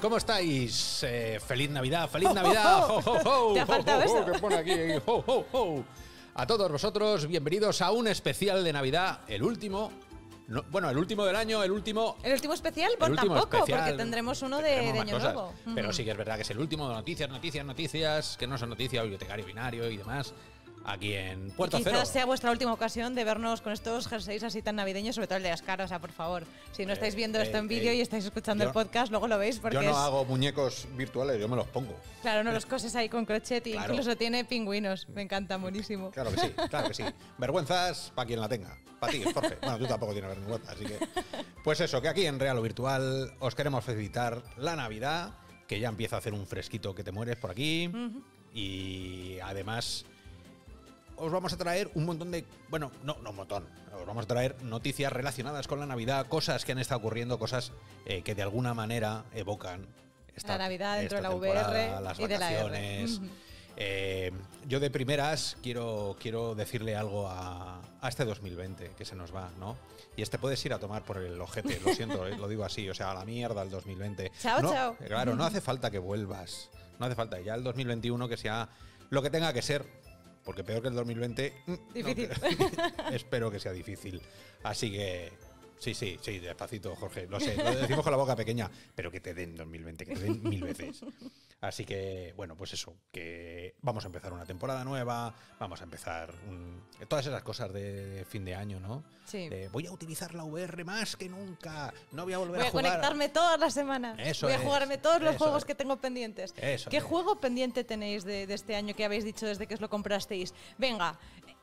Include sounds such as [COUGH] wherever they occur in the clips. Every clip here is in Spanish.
¿cómo estáis? Eh, ¡Feliz Navidad! ¡Feliz Navidad! A todos vosotros, bienvenidos a un especial de Navidad, el último bueno, el último del año, el último. El último especial, Pues tampoco, porque tendremos uno de, de Año Nuevo. Pero sí que es verdad que es el último de noticias, noticias, noticias, que no son noticias, bibliotecario binario y demás aquí en Puerto Quizás sea vuestra última ocasión de vernos con estos jerseys así tan navideños, sobre todo el de las caras, por favor. Si no eh, estáis viendo esto eh, en eh, vídeo y estáis escuchando el podcast, luego lo veis porque Yo no hago muñecos virtuales, yo me los pongo. Claro, no los coses ahí con crochet y e incluso tiene pingüinos. Me encanta, buenísimo. Claro que sí, [LAUGHS] claro que sí. vergüenzas para quien la tenga. Para ti, Jorge. Bueno, tú tampoco tienes vergüenza, así que... Pues eso, que aquí en Real o Virtual os queremos felicitar la Navidad, que ya empieza a hacer un fresquito que te mueres por aquí. Y además os vamos a traer un montón de. Bueno, no, no un montón. Os vamos a traer noticias relacionadas con la Navidad, cosas que han estado ocurriendo, cosas eh, que de alguna manera evocan esta, la Navidad dentro de la VR las y vacaciones. De la eh, yo de primeras quiero, quiero decirle algo a, este 2020 que se nos va, ¿no? Y este puedes ir a tomar por el ojete, lo siento, eh, lo digo así, o sea, a la mierda el 2020. Chao, chao. Claro, no hace falta que vuelvas, no hace falta, ya el 2021 que sea lo que tenga que ser, porque peor que el 2020... Mm, difícil. [LAUGHS] [LAUGHS] espero que sea difícil. Así que Sí, sí, sí, despacito, Jorge. Lo sé, lo decimos con la boca pequeña, pero que te den 2020, que te den mil veces. Así que, bueno, pues eso, que vamos a empezar una temporada nueva, vamos a empezar todas esas cosas de fin de año, ¿no? Sí. voy a utilizar la VR más que nunca, no voy a volver voy a, conectarme todas las semanas. Eso voy a jugarme todos los juegos que tengo pendientes. Eso ¿Qué juego pendiente tenéis de, de, este año que habéis dicho desde que os lo comprasteis? Venga,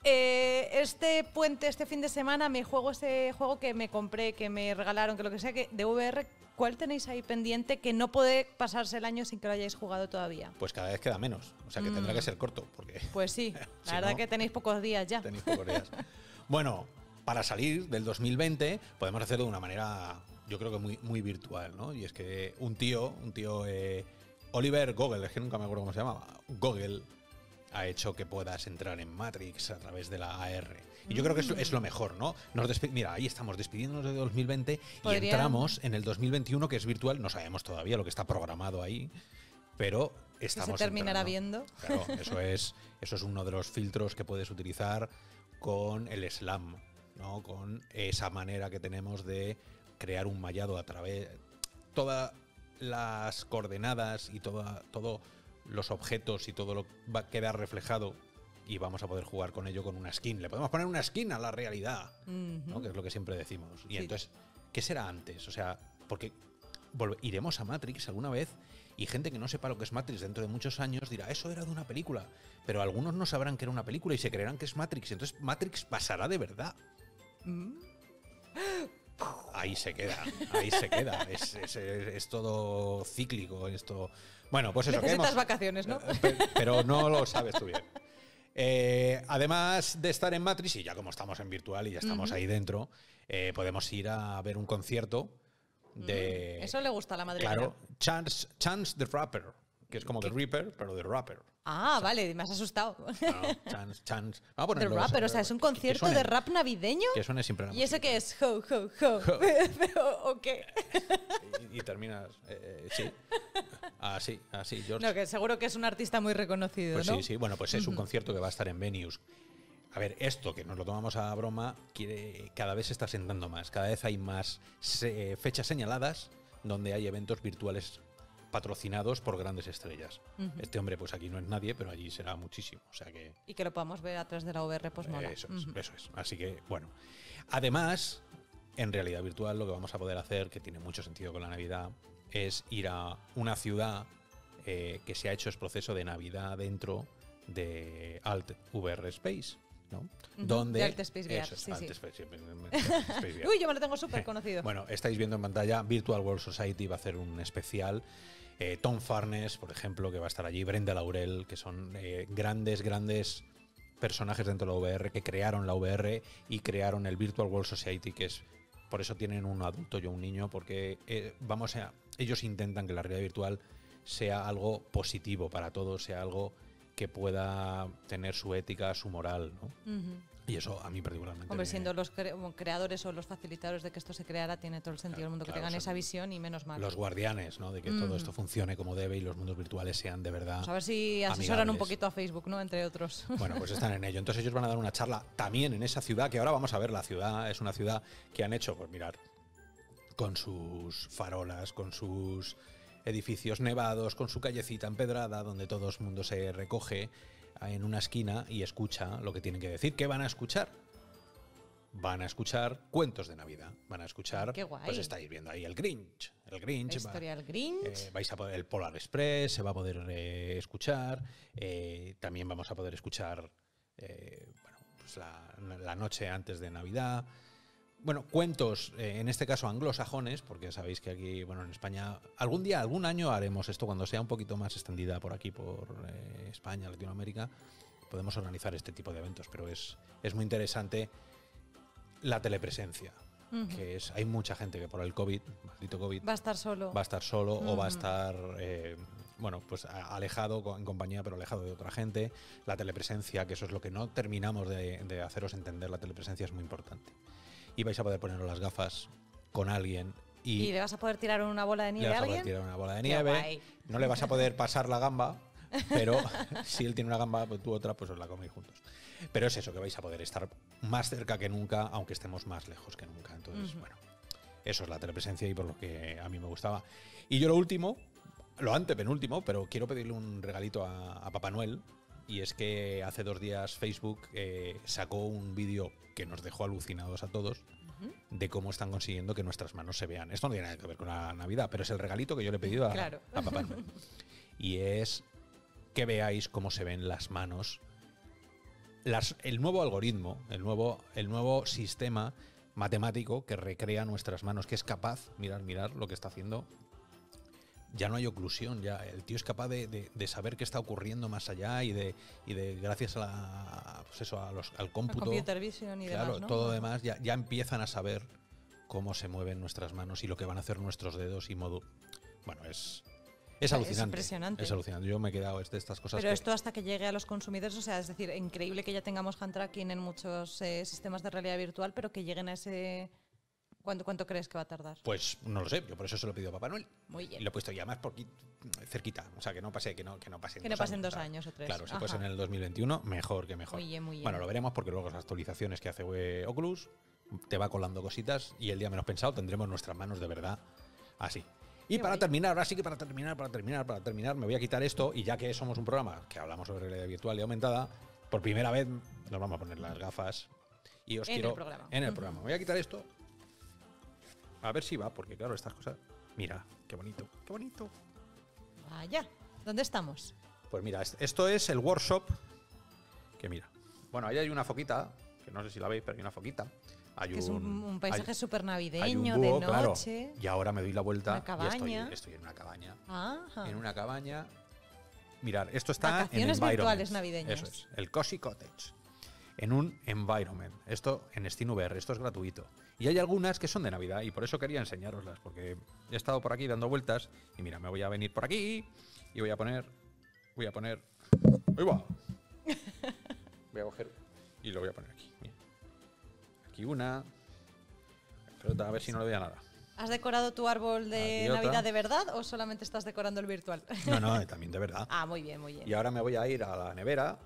eh, este puente, este fin de semana, me juego ese juego que me compré, que me regalaron, que lo que sea, que de VR, ¿cuál tenéis ahí pendiente que no puede pasarse el año sin que lo hayáis jugado todavía? Pues cada vez queda menos, o sea que tendrá que mm. ser corto. Porque pues sí, [LAUGHS] la verdad que tenéis pocos días ya. Tenéis pocos días. [LAUGHS] bueno, para salir del 2020 podemos hacerlo de una manera, yo creo que muy, virtual, ¿no? Y es que un tío, un tío... Eh, Oliver Gogel, es que nunca me acuerdo cómo se llamaba. Gogel, ha hecho que puedas entrar en Matrix a través de la AR. Y yo creo que es, es, lo mejor, ¿no? Mira, ahí estamos despidiéndonos de 2020 y entramos en el 2021 que es virtual, no sabemos todavía lo que está programado ahí, pero estamos... se terminará viendo. [LAUGHS] eso es, eso es uno de los filtros que puedes utilizar con el slam, ¿no? Con esa manera que tenemos de crear un mallado a través... Todas las coordenadas y toda, todo los objetos y todo lo va a quedar reflejado y vamos a poder jugar con ello con una skin. Le podemos poner una skin a la realidad, ¿no? que es lo que siempre decimos. Y entonces, ¿qué será antes? O sea, porque iremos a Matrix alguna vez y gente que no sepa lo que es Matrix dentro de muchos años dirá, eso era de una película, pero algunos no sabrán que era una película y se creerán que es Matrix, entonces Matrix pasará de verdad. Mm ahí se queda, ahí se queda. Es, todo cíclico esto. Bueno, pues eso. Necesitas que hemos, vacaciones, ¿no? Eh, pero, no lo sabes tú bien. Eh, además de estar en Matrix, y ya como estamos en virtual y ya estamos ahí dentro, eh, podemos ir a ver un concierto de... Eso le gusta a la madre. Claro, Chance, Chance the Rapper que es como The Reaper, pero The Rapper. Ah, vale, me has asustado. [LAUGHS] chance, chance. Ah, bueno, The Rapper, o sea, es un eh, concierto de rap navideño. Que suena siempre la ¿Y eso qué es? Ho, ho, ho. [LAUGHS] [LAUGHS] ¿O qué? Y, terminas, eh, eh, sí. Así, ah, así, George. No, que seguro que es un artista muy reconocido. Pues sí, sí, bueno, pues es un concierto que va a estar en venues. A ver, esto que nos lo tomamos a broma, cada vez se está sentando más. Cada vez hay más fechas señaladas donde hay eventos virtuales patrocinados por grandes estrellas. Este hombre, pues aquí no es nadie, pero allí será muchísimo. O sea que. Y que lo podamos ver atrás de la VR, pues Eso es, eso es. Así que, bueno. Además, en realidad virtual, lo que vamos a poder hacer, que tiene mucho sentido con la Navidad, es ir a una ciudad eh, que se ha hecho el proceso de Navidad dentro de Alt VR Space. Donde, de Uy, yo me lo tengo súper [LAUGHS] conocido. bueno, estáis viendo en pantalla, Virtual World Society va a hacer un especial. Eh, Tom Farnes, por ejemplo, que va a estar allí, Brenda Laurel, que son eh, grandes, grandes personajes dentro de la VR que crearon la VR y crearon el Virtual World Society, que es por eso tienen un adulto y un niño, porque eh, vamos a, ellos intentan que la realidad virtual sea algo positivo para todos, sea algo que pueda tener su ética, su moral, ¿no? Y eso a mí particularmente. Hombre, siendo los creadores o los facilitadores de que esto se creara, tiene todo el sentido el del mundo que tengan esa visión y menos mal. Los guardianes, ¿no? De que todo esto funcione como debe y los mundos virtuales sean de verdad. Pues a ver si asesoran un poquito a Facebook, ¿no? Entre otros. Bueno, pues están en ello. Entonces ellos van a dar una charla también en esa ciudad, que ahora vamos a ver la ciudad. Es una ciudad que han hecho, pues mirar, con sus farolas, con sus edificios nevados, con su callecita empedrada, donde todo el mundo se recoge en una esquina y escucha lo que tienen que decir. ¿Qué van a escuchar? Van a escuchar cuentos de Navidad. Van a escuchar. Qué pues, guay. Pues estáis viendo ahí el Grinch. El Grinch. historia del Grinch. Eh, vais a poder. El Polar Express se va a poder eh, escuchar. Eh, también vamos a poder escuchar. Pues la noche antes de Navidad bueno, cuentos, eh, en este caso anglosajones, porque sabéis que aquí, bueno, en España, algún día, algún año haremos esto, cuando sea un poquito más extendida por aquí, por eh, España, Latinoamérica, podemos organizar este tipo de eventos, pero es, muy interesante la telepresencia. que es hay mucha gente que por el COVID, maldito COVID, va a estar solo. Va a estar solo o va a estar, eh, bueno, pues alejado en compañía, pero alejado de otra gente. La telepresencia, que eso es lo que no terminamos de haceros entender, la telepresencia es muy importante y vais a poder poneros las gafas con alguien. Y, le vas a poder tirar una bola de nieve le vas a, poder tirar una bola de nieve. No le vas a poder pasar la gamba, pero [LAUGHS] si él tiene una gamba, pues tú otra, pues os la coméis juntos. Pero es eso, que vais a poder estar más cerca que nunca, aunque estemos más lejos que nunca. Entonces, bueno, eso es la telepresencia y por lo que a mí me gustaba. Y yo lo último, lo antepenúltimo, pero quiero pedirle un regalito a, a Papá Noel, y es que hace dos días Facebook eh, sacó un vídeo que nos dejó alucinados a todos de cómo están consiguiendo que nuestras manos se vean. Esto no tiene nada que ver con la Navidad, pero es el regalito que yo le he pedido a, Papá Y es que veáis cómo se ven las manos. el nuevo algoritmo, el nuevo, el nuevo sistema matemático que recrea nuestras manos, que es capaz, mirar, mirar lo que está haciendo ya no hay oclusión, ya el tío es capaz de, saber qué está ocurriendo más allá y de, de gracias a pues al cómputo, demás, todo demás, ya, empiezan a saber cómo se mueven nuestras manos y lo que van a hacer nuestros dedos y modo, bueno, es, es alucinante. Es impresionante. alucinante. Yo me he quedado de estas cosas. Pero esto hasta que llegue a los consumidores, o sea, es decir, increíble que ya tengamos hand tracking en muchos eh, sistemas de realidad virtual, pero que lleguen a ese ¿Cuánto, crees que va a tardar? Pues no lo sé, yo por eso se lo he pedido a Papá Noel. Y lo he puesto ya más por, cerquita, o sea, que no pase, que no, que no pasen, que dos, años, o tres. Claro, si pues en el 2021, mejor que mejor. Muy Bueno, lo veremos porque luego las actualizaciones que hace Oculus te va colando cositas y el día menos pensado tendremos nuestras manos de verdad así. Y para terminar, ahora sí que para terminar, para terminar, para terminar, me voy a quitar esto y ya que somos un programa que hablamos sobre realidad virtual y aumentada, por primera vez nos vamos a poner las gafas y os en quiero el en el programa. Voy a quitar esto a ver si va, porque claro, estas cosas. Mira, qué bonito, qué bonito. Vaya, ¿dónde estamos? Pues mira, esto es el workshop. Que mira. Bueno, ahí hay una foquita, que no sé si la veis, pero hay una foquita. Hay un, es un, paisaje súper navideño, de noche. Y ahora me doy la vuelta. Y estoy, en una cabaña. En una cabaña. Mirar, esto está Vacaciones en virtuales navideñas. Eso es, el Cosy Cottage. En un environment. Esto en SteamVR, esto es gratuito. Y hay algunas que son de Navidad y por eso quería enseñaroslas porque he estado por aquí dando vueltas y mira, me voy a venir por aquí y voy a poner, voy a poner, ¡ahí va! [LAUGHS] Voy a coger y lo voy a poner aquí. Aquí una, pero a ver si no le a nada. ¿Has decorado tu árbol de Navidad de verdad o solamente estás decorando el virtual? No, no, [LAUGHS] también de verdad. Ah, muy bien, muy bien. Y ahora me voy a ir a la nevera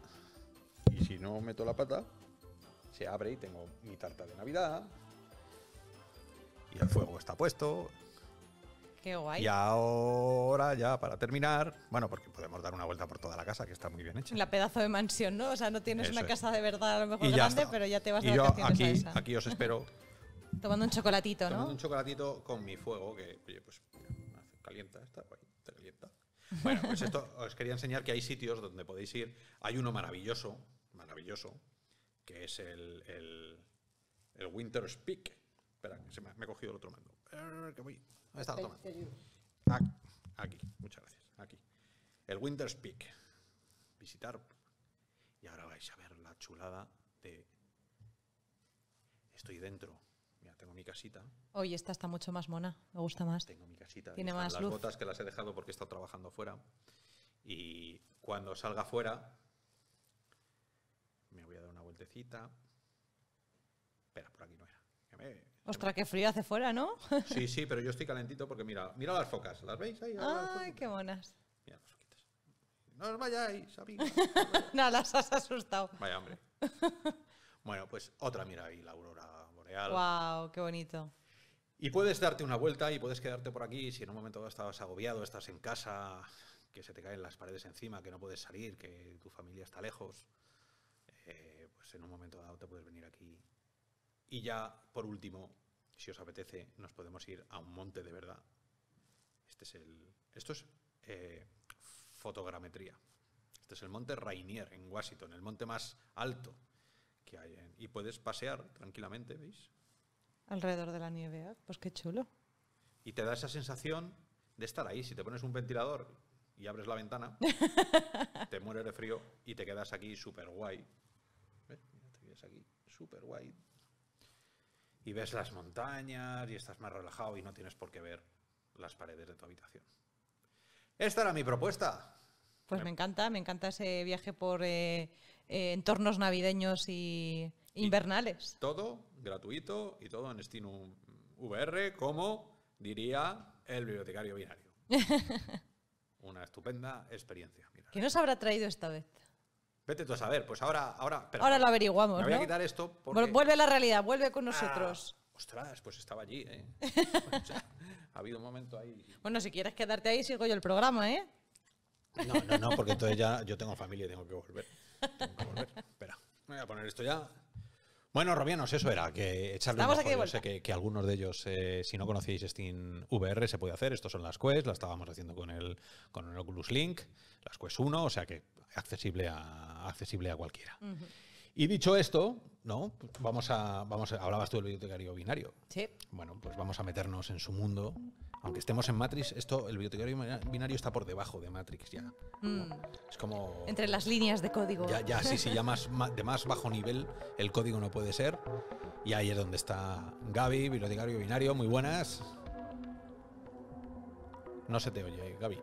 y si no meto la pata, se abre y tengo mi tarta de Navidad, y el fuego está puesto. Qué guay. Y ahora ya para terminar, bueno, porque podemos dar una vuelta por toda la casa, que está muy bien hecha. La pedazo de mansión, ¿no? O sea, no tienes una casa de verdad a lo mejor grande, pero ya te vas a aquí, a aquí os espero. [LAUGHS] Tomando un chocolatito, ¿no? Tomando un chocolatito con mi fuego, que, oye, pues calienta, está te calienta. Bueno, pues esto [LAUGHS] os quería enseñar que hay sitios donde podéis ir. Hay uno maravilloso, maravilloso, que es el, el, el Winter's Peak, Espera, que se me, me, he cogido el otro mando. Que ¿Dónde está el Aquí, muchas gracias. Aquí. El Winter's Peak. Visitar. Y ahora vais a ver la chulada de. Estoy dentro. Mira, tengo mi casita. Hoy esta está mucho más mona, me gusta más. Tengo mi casita. Tiene más las botas que las he dejado porque he estado trabajando fuera. Y cuando salga fuera, me voy a dar una vueltecita. Espera, por aquí no era. Ostras, qué frío hace fuera, ¿no? Sí, sí, pero yo estoy calentito porque mira, mira las focas, ¿las veis ahí? Ay, qué monas. Mira, las foquitas. No os vayáis, amigos. [LAUGHS] no, las has asustado. Vaya hombre. [LAUGHS] Bueno, pues otra mira ahí, la aurora boreal. Wow, qué bonito. Y puedes darte una vuelta y puedes quedarte por aquí si en un momento dado estabas agobiado, estás en casa, que se te caen las paredes encima, que no puedes salir, que tu familia está lejos, eh, pues en un momento dado te puedes venir aquí y ya, por último, si os apetece, nos podemos ir a un monte de verdad. Este es el. Esto es eh, fotogrametría. Este es el monte Rainier en Washington, el monte más alto que hay. y puedes pasear tranquilamente, ¿veis? Alrededor de la nieve, ah, pues qué chulo. Y te da esa sensación de estar ahí. Si te pones un ventilador y abres la ventana, [LAUGHS] te mueres de frío y te quedas aquí súper guay. Mira, te quedas aquí súper guay, y ves las montañas y estás más relajado y no tienes por qué ver las paredes de tu habitación. Esta era mi propuesta. Pues me encanta, me encanta ese viaje por eh, eh, entornos navideños y invernales. todo gratuito y todo en Steam VR, como diría el bibliotecario binario. [LAUGHS] Una estupenda experiencia. ¿Qué nos habrá traído esta vez? Vete tú a saber, pues ahora... Ahora, ahora lo averiguamos. Me voy a quitar esto porque... Vuelve a la realidad, vuelve con ah, nosotros. ostras, pues estaba allí, ¿eh? [LAUGHS] ha habido un momento ahí. Bueno, si quieres quedarte ahí, sigo yo el programa, ¿eh? No, no, no, porque entonces ya yo tengo familia y tengo que volver. Tengo que volver. Espera, me voy a poner esto ya. Bueno, Robianos, eso era, que echarle un ojo. Yo sé que, algunos de ellos, eh, si no conocíais Steam VR, se puede hacer. Estos son las Quest, las estábamos haciendo con el, con el Oculus Link, las Quest 1, o sea que accesible a, accesible a cualquiera. Y dicho esto, ¿no? Vamos a, vamos a, hablabas tú del bibliotecario binario. Sí. Bueno, pues vamos a meternos en su mundo aunque estemos en Matrix, esto, el bibliotecario binario está por debajo de Matrix ya. Mm. Es como. Entre las líneas de código. Ya, sí, sí, ya [LAUGHS] más, de más bajo nivel el código no puede ser. Y ahí es donde está Gaby, bibliotecario binario, muy buenas. No se te oye, Gaby.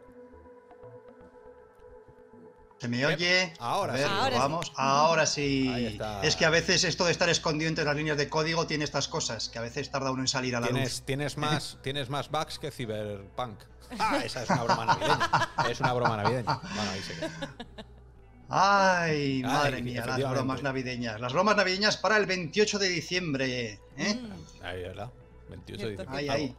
¿Se me oye? Ahora, sí. vamos. Ahora sí. Es que a veces esto de estar escondido entre las líneas de código tiene estas cosas, que a veces tarda uno en salir a la luz. Tienes [LAUGHS] más, tienes más bugs que Cyberpunk. Ah, esa es una broma navideña. es una broma navideña. Ay, madre mía, las bromas navideñas. Las bromas navideñas para el 28 de diciembre. ¿eh? Mm. Ahí, ¿verdad? 28 de diciembre. Ahí, algo, ahí.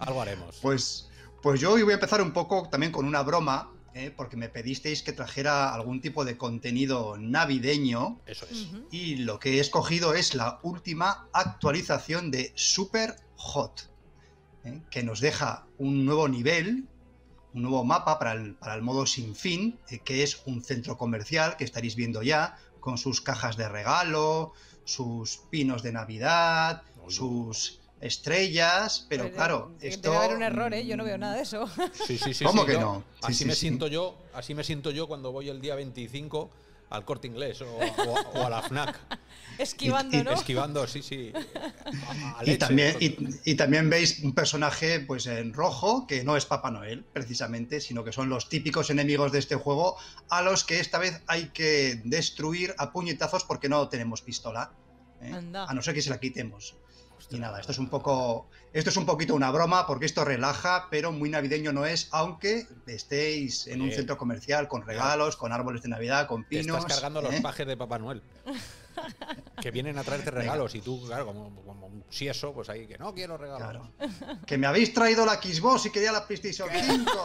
algo haremos. Pues, pues yo hoy voy a empezar un poco también con una broma ¿eh? porque me pedisteis que trajera algún tipo de contenido navideño. Eso es. Y lo que he escogido es la última actualización de Super Hot, ¿eh? que nos deja un nuevo nivel, un nuevo mapa para el, modo sin fin, eh, que es un centro comercial que estaréis viendo ya, con sus cajas de regalo, sus pinos de Navidad, sus estrellas, pero, claro, esto... Debe haber un mm, error, ¿eh? Yo no veo nada de eso. Sí, sí, sí. ¿Cómo que no? así, me siento yo, así me siento yo cuando voy el día 25 al corte inglés o, a la FNAC. [LAUGHS] Esquivando, ¿no? Esquivando, sí, sí. [LAUGHS] y, también, y, también veis un personaje pues en rojo, que no es Papá Noel, precisamente, sino que son los típicos enemigos de este juego, a los que esta vez hay que destruir a puñetazos porque no tenemos pistola. ¿eh? A no ser que se la quitemos. Y nada, esto es un poco, esto es un poquito una broma porque esto relaja, pero muy navideño no es, aunque estéis en un centro comercial con regalos, con árboles de Navidad, con pinos. estás cargando los ¿eh? pajes de Papá Noel. [LAUGHS] que vienen a traerte regalos y tú, claro, como, si eso, pues ahí que no quiero regalos. que me habéis traído la Xbox y quería la PlayStation 5.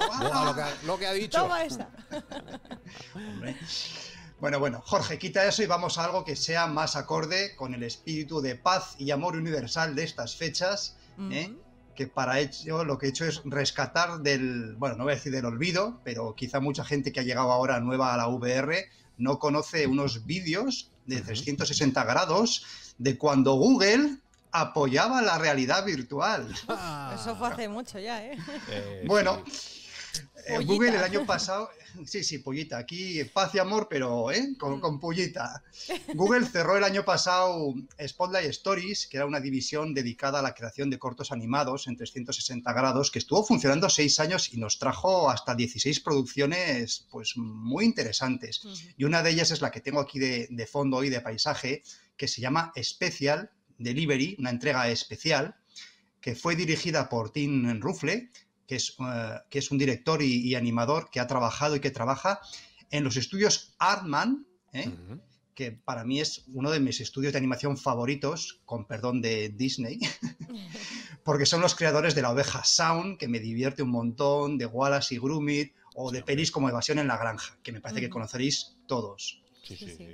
lo, que, ha dicho. Toma esa. [LAUGHS] Bueno, bueno, Jorge, quita eso y vamos a algo que sea más acorde con el espíritu de paz y amor universal de estas fechas, ¿eh? que para ello lo que he hecho es rescatar del, bueno, no voy a decir del olvido, pero quizá mucha gente que ha llegado ahora nueva a la VR no conoce unos vídeos de 360 grados de cuando Google apoyaba la realidad virtual. Eso fue hace mucho ya, ¿eh? eh bueno. Google el año pasado, sí, sí, pollita, aquí paz y amor, pero ¿eh? con, pollita. Google cerró el año pasado Spotlight Stories, que era una división dedicada a la creación de cortos animados en 360 grados, que estuvo funcionando seis años y nos trajo hasta 16 producciones pues, muy interesantes. Y una de ellas es la que tengo aquí de, fondo y de paisaje, que se llama Special Delivery, una entrega especial, que fue dirigida por Tim Rufle eh, que es, un director y, animador que ha trabajado y que trabaja en los estudios Artman, ¿eh? que para mí es uno de mis estudios de animación favoritos, con perdón de Disney, [LAUGHS] porque son los creadores de La Oveja Sound, que me divierte un montón, de Wallace y Grumit, o de pelis como Evasión en la Granja, que me parece que conoceréis todos. sí. sí. sí.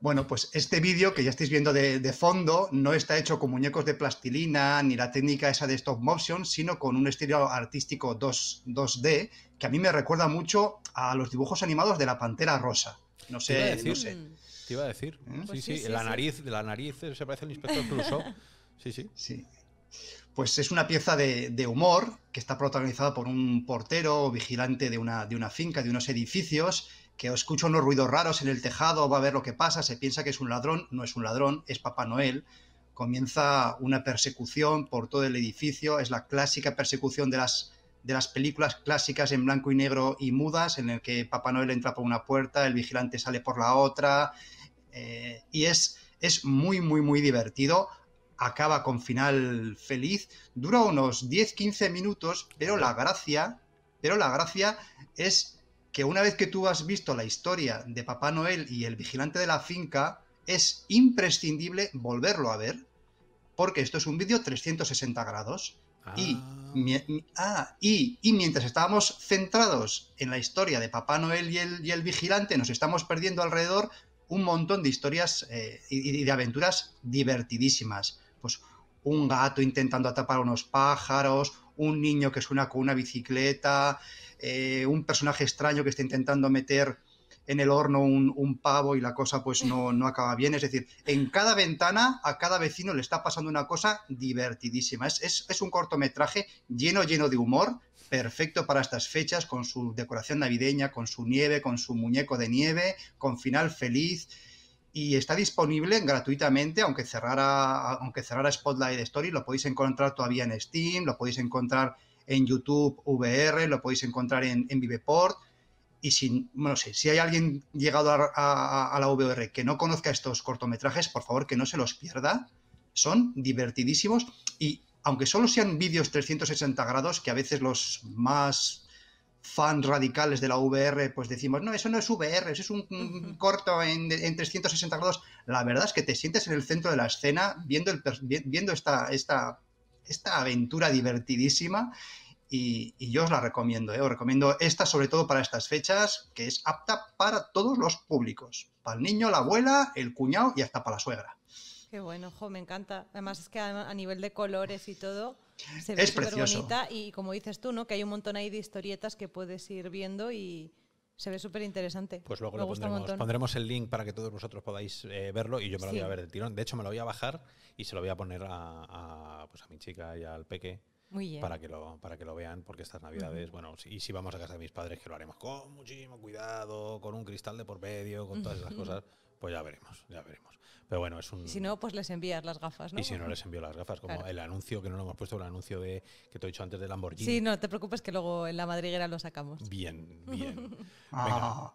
Bueno, pues este vídeo que ya estáis viendo de, fondo no está hecho con muñecos de plastilina ni la técnica esa de stop motion, sino con un estilo artístico 2, d que a mí me recuerda mucho a los dibujos animados de la Pantera Rosa. No sé, no sé. Eh, te iba a decir. ¿Eh? Pues sí, sí, la nariz, la nariz se parece al inspector Clouseau. Sí, sí. Pues es una pieza de, humor que está protagonizada por un portero vigilante de una, de una finca, de unos edificios, que escucha unos ruidos raros en el tejado, va a ver lo que pasa, se piensa que es un ladrón, no es un ladrón, es Papá Noel. Comienza una persecución por todo el edificio, es la clásica persecución de las, de las películas clásicas en blanco y negro y mudas, en el que Papá Noel entra por una puerta, el vigilante sale por la otra, eh, y es, es muy, muy, muy divertido. Acaba con final feliz, dura unos 10-15 minutos, pero la gracia, pero la gracia es que una vez que tú has visto la historia de Papá Noel y el vigilante de la finca, es imprescindible volverlo a ver, porque esto es un vídeo 360 grados. Ah. Ah, y, mientras estábamos centrados en la historia de Papá Noel y el, vigilante, nos estamos perdiendo alrededor un montón de historias eh, y, y de aventuras divertidísimas. Pues un gato intentando atrapar a unos pájaros, un niño que suena con una bicicleta, eh, un personaje extraño que está intentando meter en el horno un, pavo y la cosa pues no, no, acaba bien. Es decir, en cada ventana a cada vecino le está pasando una cosa divertidísima. Es, es un cortometraje lleno, lleno de humor, perfecto para estas fechas, con su decoración navideña, con su nieve, con su muñeco de nieve, con final feliz y está disponible gratuitamente, aunque cerrara, aunque cerrara Spotlight Story, lo podéis encontrar todavía en Steam, lo podéis encontrar en YouTube VR, lo podéis encontrar en, Viveport. Y si, no sé, si hay alguien llegado a, a, la VR que no conozca estos cortometrajes, por favor que no se los pierda. Son divertidísimos y aunque solo sean vídeos 360 grados, que a veces los más fans radicales de la VR, pues decimos, no, eso no es VR, eso es un, corto en, 360 grados. La verdad es que te sientes en el centro de la escena viendo, el, viendo esta, esta, esta aventura divertidísima y, yo os la recomiendo, ¿eh? os recomiendo esta sobre todo para estas fechas, que es apta para todos los públicos, para el niño, la abuela, el cuñado y hasta para la suegra. Qué bueno, jo, me encanta. Además es que a nivel de colores y todo se ve es precioso. bonita y como dices tú, ¿no? Que hay un montón ahí de historietas que puedes ir viendo y se ve súper interesante. Pues luego pondremos, pondremos, el link para que todos vosotros podáis eh, verlo y yo me lo voy a ver de tirón. De hecho, me lo voy a bajar y se lo voy a poner a, pues a mi chica y al peque. Para que, lo, para que lo vean, porque estas navidades, bueno, y si vamos a casa de mis padres, que lo haremos con muchísimo cuidado, con un cristal de por medio, con todas esas cosas, pues ya veremos, ya veremos. Pero bueno, es un. Y si no, pues les envías las gafas, ¿no? Y si no, les envío las gafas. Como el anuncio que no lo hemos puesto, el anuncio de que te he dicho antes del Lamborghini. Sí, no te preocupes que luego en la madriguera lo sacamos. Bien, bien. [LAUGHS] Ah.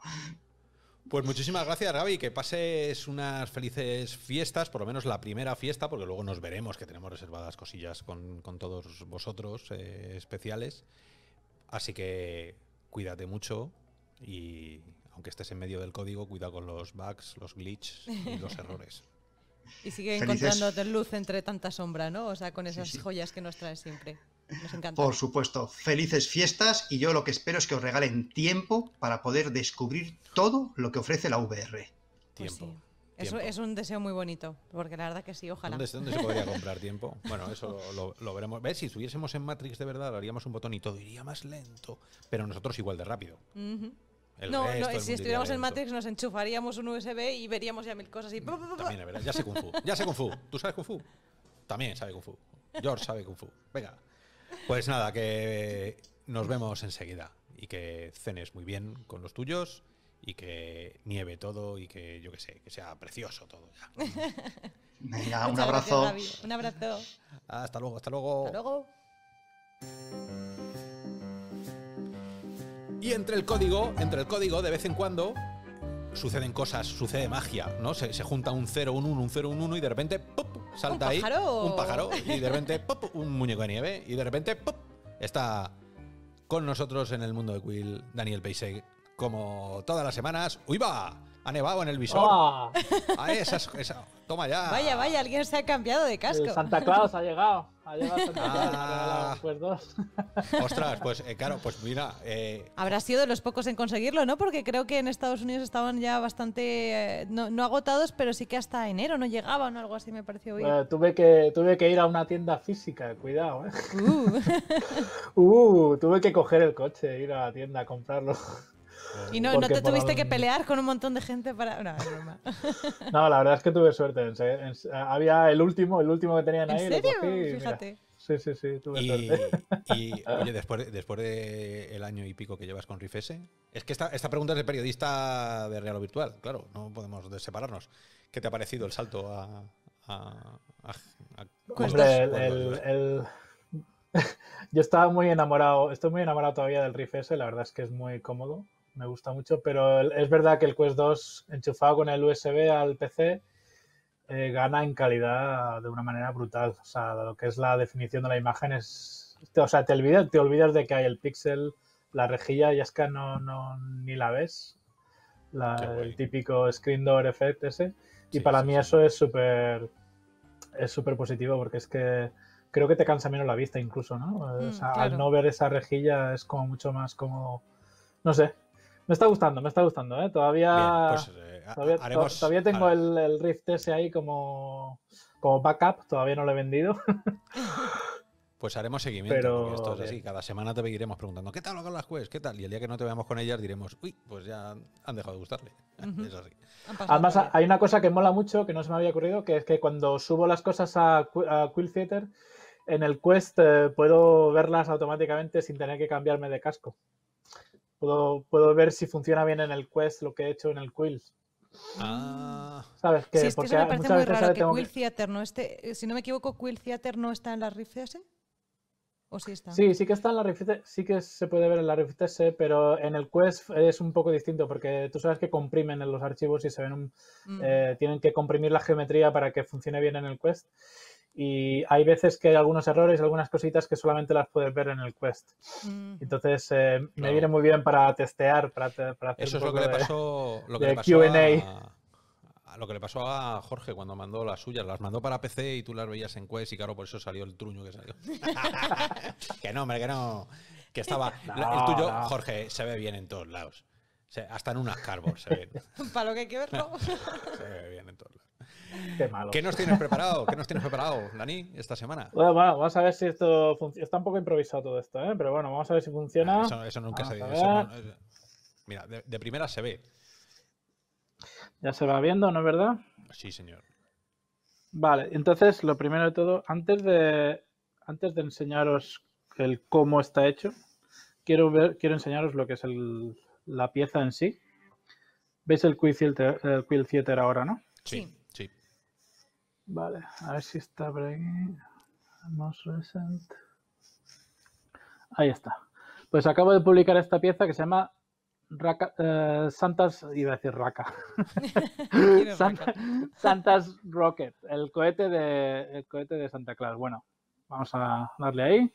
Pues muchísimas gracias, Gaby. Que pases unas felices fiestas, por lo menos la primera fiesta, porque luego nos veremos que tenemos reservadas cosillas con, todos vosotros eh, especiales. Así que cuídate mucho y aunque estés en medio del código, cuida con los bugs, los glitches y los [LAUGHS] errores. Y sigue encontrándote luz entre tanta sombra, ¿no? O sea, con esas joyas que nos traes siempre. Nos encanta. Por supuesto, felices fiestas y yo lo que espero es que os regalen tiempo para poder descubrir todo lo que ofrece la VR. Pues tiempo. Eso es un deseo muy bonito, porque la verdad que sí, ojalá. ¿Dónde, se podría comprar [LAUGHS] tiempo? Bueno, eso lo, veremos. ¿Ves? Si estuviésemos en Matrix de verdad, haríamos un botón y todo iría más lento, pero nosotros igual de rápido no, no si estuviéramos en Matrix nos enchufaríamos un USB y veríamos ya mil cosas y... También, la verdad, ya sé Kung Fu. Ya sé Kung [LAUGHS] ¿Tú sabes Kung Fu? También sabe Kung Fu. George sabe Kung Fu. Venga. Pues nada, que nos vemos enseguida y que cenes muy bien con los tuyos y que nieve todo y que yo qué sé, que sea precioso todo ya. [LAUGHS] Venga, un abrazo. un abrazo. Hasta luego, hasta luego. Hasta luego. Y entre el código, entre el código, de vez en cuando suceden cosas, sucede magia, ¿no? Se, junta un 0, un 1, un 0, un 1 y de repente ¡pop! salta ahí un pájaro y de repente ¡pop! un muñeco de nieve y de repente ¡pop! está con nosotros en el mundo de Quill Daniel Peiseg como todas las semanas. ¡Uy va! ha nevado en el visor. Ah. toma ya. Vaya, vaya, alguien se ha cambiado de casco. Santa Claus ha llegado. Ha llegado ah. Pues dos. Ostras, pues eh, claro, pues mira. Eh, Habrá sido de los pocos en conseguirlo, ¿no? Porque creo que en Estados Unidos estaban ya bastante. Eh, no, agotados, pero sí que hasta enero no llegaban o algo así, me pareció bien. tuve, que, tuve que ir a una tienda física, cuidado, ¿eh? Uh. [LAUGHS] uh, tuve que coger el coche, ir a la tienda a comprarlo. Y no, no te tuviste que pelear con un montón de gente para. No, [LAUGHS] la verdad es que tuve suerte. había el último, el último que tenían ¿En Serio? Fíjate. Sí, sí, sí, tuve y, suerte. Y, oye, después, después del año y pico que llevas con Rifese, es que esta, pregunta es de periodista de real virtual, claro, no podemos separarnos. ¿Qué te ha parecido el salto a. Yo estaba muy enamorado, estoy muy enamorado todavía del Rifese, la verdad es que es muy cómodo me gusta mucho, pero es verdad que el Quest 2 enchufado con el USB al PC eh, gana en calidad de una manera brutal. O sea, lo que es la definición de la imagen es... O sea, te olvidas, te olvidas de que hay el pixel, la rejilla, y es que no, no ni la ves. el típico screen door effect ese. Y para mí eso es súper es súper positivo porque es que creo que te cansa menos la vista incluso, ¿no? o mm, sea, al no ver esa rejilla es como mucho más como, no sé, me está gustando, me está gustando, ¿eh? Todavía, pues, eh, todavía, tengo el, Rift S ahí como, como backup, todavía no lo he vendido. [LAUGHS] Pues haremos seguimiento, esto así. Cada semana te seguiremos preguntando, ¿qué tal lo con las quests? ¿Qué tal? Y el día que no te veamos con ellas diremos, uy, pues ya han dejado de gustarle. [LAUGHS] Además, hay una cosa que mola mucho, que no se me había ocurrido, que es que cuando subo las cosas a, Quill Theater, en el Quest eh, puedo verlas automáticamente sin tener que cambiarme de casco. Puedo, ver si funciona bien en el Quest lo que he hecho en el Quills. Ah. ¿Sabes qué? Sí, es que me parece muy raro que Quill Theater no esté. Eh, si no me equivoco, Quill Theater no está en la Rift S. ¿O sí está? Sí, sí que está en la Rift sí que se puede ver en la Rift S, pero en el Quest es un poco distinto porque tú sabes que comprimen en los archivos y se ven un, mm. eh, tienen que comprimir la geometría para que funcione bien en el Quest y hay veces que hay algunos errores, algunas cositas que solamente las puedes ver en el quest. Mm. Entonces, eh, me viene muy bien para testear, para, hacer Eso es lo que le pasó, lo a, lo que le pasó a Jorge cuando mandó las suyas, las mandó para PC y tú las veías en Quest y claro, por eso salió el truño que salió. [LAUGHS] que no, hombre, que no. Que estaba. [LAUGHS] el tuyo, Jorge, se ve bien en todos lados hasta en unas cardboard se ven. [LAUGHS] Para lo que hay que verlo. [LAUGHS] se ve bien en todos lados. Qué malo. ¿Qué nos tienes preparado? ¿Qué nos tienes preparado, Dani, esta semana? Bueno, vamos a ver si esto funciona. Está un poco improvisado todo esto, ¿eh? Pero bueno, vamos a ver si funciona. eso, nunca se dice. Eh, mira, de, de primera se ve. Ya se va viendo, ¿no es verdad? Sí, señor. Vale, entonces lo primero de todo, antes de, antes de enseñaros el cómo está hecho, quiero, ver, quiero enseñaros lo que es el, la pieza en sí. ¿Veis el quill theater, ahora, no? Sí, sí. Vale, a ver si está por aquí. Most recent. Ahí está. Pues acabo de publicar esta pieza que se llama eh, Santas, iba a decir [LAUGHS] Raca. Santas Rocket, el cohete, de, el cohete de Santa Claus. Bueno, vamos a darle ahí.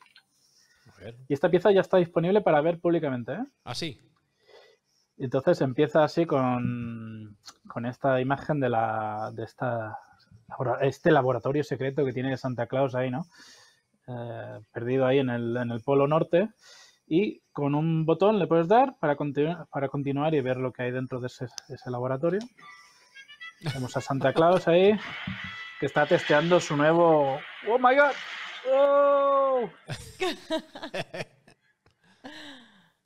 Y esta pieza ya está disponible para ver públicamente. ¿eh? Ah, sí. Entonces empieza así con, con esta imagen de, la, de esta, este laboratorio secreto que tiene Santa Claus ahí, ¿no? Eh, perdido ahí en el, en el, polo norte. Y con un botón le puedes dar para, para continuar y ver lo que hay dentro de ese, ese laboratorio. Vemos a Santa Claus ahí, que está testeando su nuevo... ¡Oh, my God! ¡Oh! [LAUGHS]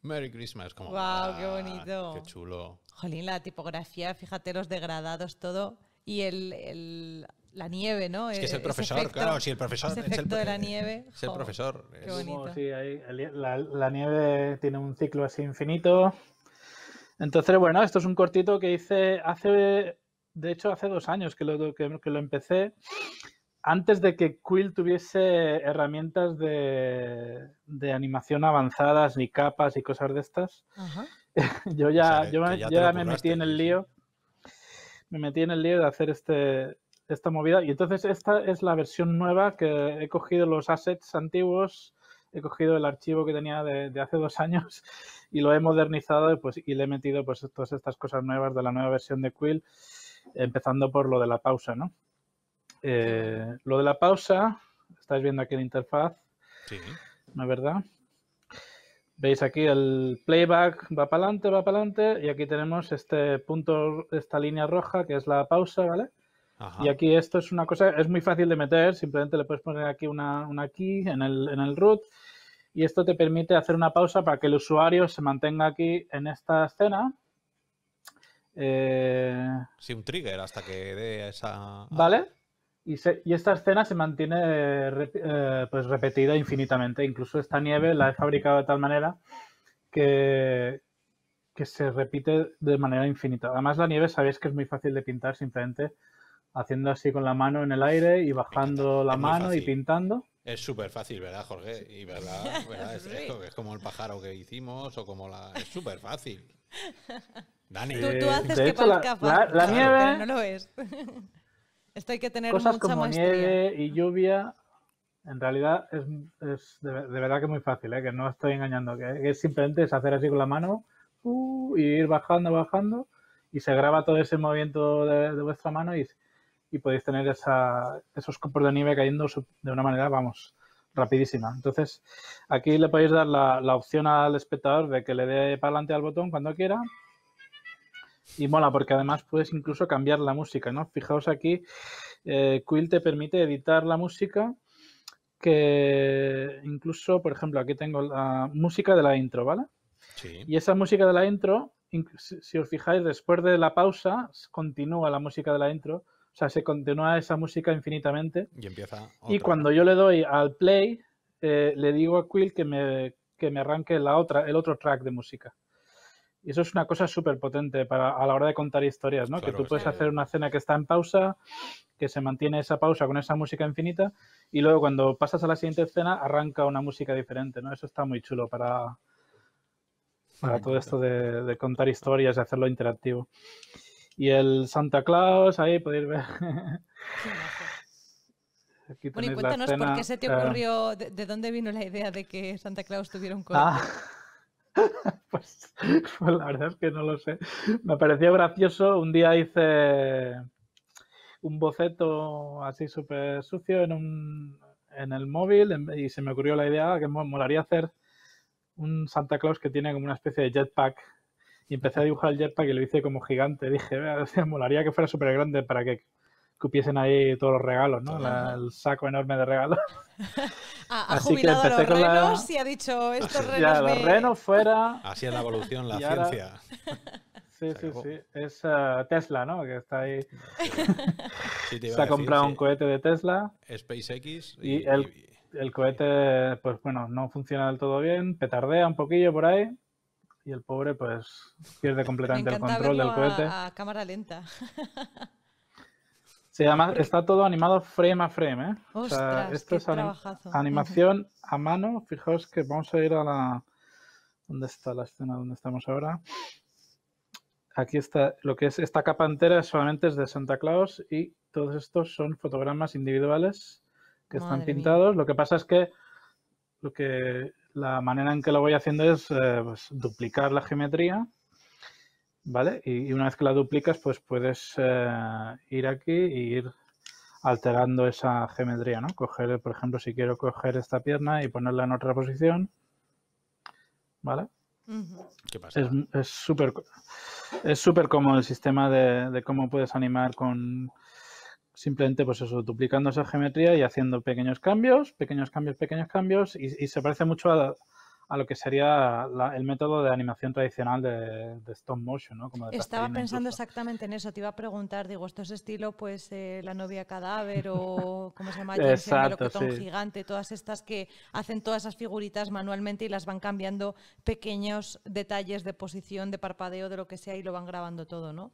Merry Christmas, como. ¡Wow! ¡Qué bonito! ¡Qué chulo! Jolín, la tipografía, fíjate los degradados, todo. Y el, la nieve, ¿no? Es que es el e-, profesor, claro, sí, el profesor. efecto de la nieve. Es el profesor. Qué bonito. la, nieve tiene un ciclo así infinito. Entonces, bueno, esto es un cortito que hice hace, de hecho, hace dos años que lo, que lo empecé antes de que Quill tuviese herramientas de, animación avanzadas ni capas y cosas de estas, [LAUGHS] yo ya, me metí en el lío. Me metí en el lío de hacer este, esta movida. Y entonces esta es la versión nueva que he cogido los assets antiguos, he cogido el archivo que tenía de, hace dos años y lo he modernizado y, pues, y le he metido pues todas estas cosas nuevas de la nueva versión de Quill, empezando por lo de la pausa, ¿no? Eh, lo de la pausa, estáis viendo aquí la interfaz, sí. ¿no es verdad? Veis aquí el playback va para adelante, va para adelante y aquí tenemos este punto, esta línea roja que es la pausa, ¿vale? Y aquí esto es una cosa, es muy fácil de meter, simplemente le puedes poner aquí una, una key en el, en el root y esto te permite hacer una pausa para que el usuario se mantenga aquí en esta escena. Eh... Sí, un trigger hasta que dé esa... Vale. Y, esta escena se mantiene eh, eh, pues repetida infinitamente. Incluso esta nieve la he fabricado de tal manera que, que se repite de manera infinita. Además la nieve sabéis que es muy fácil de pintar simplemente haciendo así con la mano en el aire y bajando la mano y pintando. Es súper fácil, ¿verdad, Jorge? Y verdad, [LAUGHS] Es, como el pájaro que hicimos o como la... Es súper fácil. [LAUGHS] Dani. Tú, eh, haces que hecho, la, nieve... no lo es. [LAUGHS] Esto hay que tener Cosas como nieve y lluvia, en realidad es, de, verdad que muy fácil, ¿eh? que no estoy engañando, que, simplemente es hacer así con la mano uh, y ir bajando, bajando y se graba todo ese movimiento de, vuestra mano y, podéis tener esa, esos copos de nieve cayendo de una manera, vamos, rapidísima. Entonces, aquí le podéis dar la, la opción al espectador de que le dé para adelante al botón cuando quiera y mola, porque además puedes incluso cambiar la música, ¿no? Fijaos aquí, eh, Quill te permite editar la música que incluso, por ejemplo, aquí tengo la música de la intro, ¿vale? Y esa música de la intro, si os fijáis, después de la pausa, continúa la música de la intro, o sea, se continúa esa música infinitamente. Y empieza. Y cuando yo le doy al play, eh, le digo a Quill que me, que me arranque la otra, el otro track de música. Y eso es una cosa súper potente para, a la hora de contar historias, ¿no? que tú puedes hacer una escena que está en pausa, que se mantiene esa pausa con esa música infinita, y luego cuando pasas a la siguiente escena arranca una música diferente, ¿no? Eso está muy chulo para, para todo esto de, contar historias y hacerlo interactivo. Y el Santa Claus, ahí podéis ver. [LAUGHS] Aquí bueno, y cuéntanos por qué se te ocurrió, de, dónde vino la idea de que Santa Claus tuviera un ah. coche. [LAUGHS] [LAUGHS] Pues, pues, la verdad es que no lo sé. Me pareció gracioso. Un día hice un boceto así súper sucio en, un, el móvil y se me ocurrió la idea que me molaría hacer un Santa Claus que tiene como una especie de jetpack. Y empecé a dibujar el jetpack y lo hice como gigante. Dije, me [LAUGHS] molaría que fuera súper grande para que escupiesen ahí todos los regalos, ¿no? el saco enorme de regalos. [LAUGHS] Así que empecé los con renos la... y ha dicho estos renos. renos fuera. Así es la evolución, la ciencia. [LAUGHS] Sí, sí, sí. Es eh, Tesla, ¿no? Que está ahí. [LAUGHS] Se ha comprado un cohete de Tesla. SpaceX. Y, y el, cohete, pues bueno, no funciona del todo bien, petardea un poquillo por ahí y el pobre pues pierde completamente el control del cohete. a cámara lenta. Se además está todo animado frame a frame, ¿eh? esto es animación a mano. Fijaos que vamos a ir a la... ¿Dónde está la escena donde estamos ahora? Aquí está, lo que es esta capa entera solamente es de Santa Claus y todos estos son fotogramas individuales que están pintados. Lo que pasa es que lo que la manera en que lo voy haciendo es eh, pues, duplicar la geometría ¿vale? Y, una vez que la duplicas, pues puedes eh, ir aquí e ir alterando esa geometría, ¿no? Coger, por ejemplo, si quiero coger esta pierna y ponerla en otra posición, ¿vale? ¿Qué pasa? Es súper es cómodo el sistema de, cómo puedes animar con simplemente pues eso, duplicando esa geometría y haciendo pequeños cambios, pequeños cambios, pequeños cambios y, y se parece mucho a, a lo que sería el método de animación tradicional de, stop motion, ¿no? Estaba pensando exactamente en eso, te iba a preguntar, digo, esto es estilo, pues, eh, La novia cadáver o, [LAUGHS] ¿cómo se llama? Exacto, el sí. gigante, todas estas que hacen todas esas figuritas manualmente y las van cambiando pequeños detalles de posición, de parpadeo, de lo que sea y lo van grabando todo, ¿no?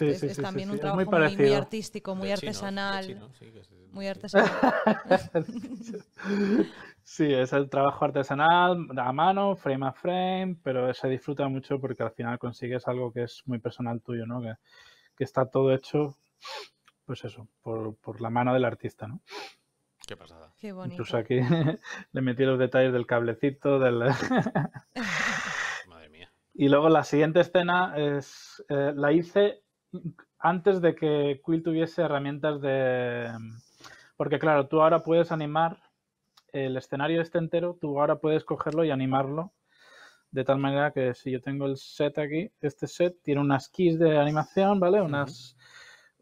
es, también un trabajo muy, artístico, muy artesanal. Muy artesanal. sí, es el trabajo artesanal a mano, frame a frame, pero se disfruta mucho porque al final consigues algo que es muy personal tuyo, ¿no? Que, que está todo hecho, pues eso, por, la mano del artista, ¿no? Qué pasada. Incluso aquí [LAUGHS] le metí los detalles del cablecito, del... Madre mía. [LAUGHS] Y luego la siguiente escena es, eh, la hice antes de que Quill tuviese herramientas de... Porque claro, tú ahora puedes animar el escenario este entero, tú ahora puedes cogerlo y animarlo. De tal manera que si yo tengo el set aquí, este set tiene unas keys de animación, ¿vale? Unas,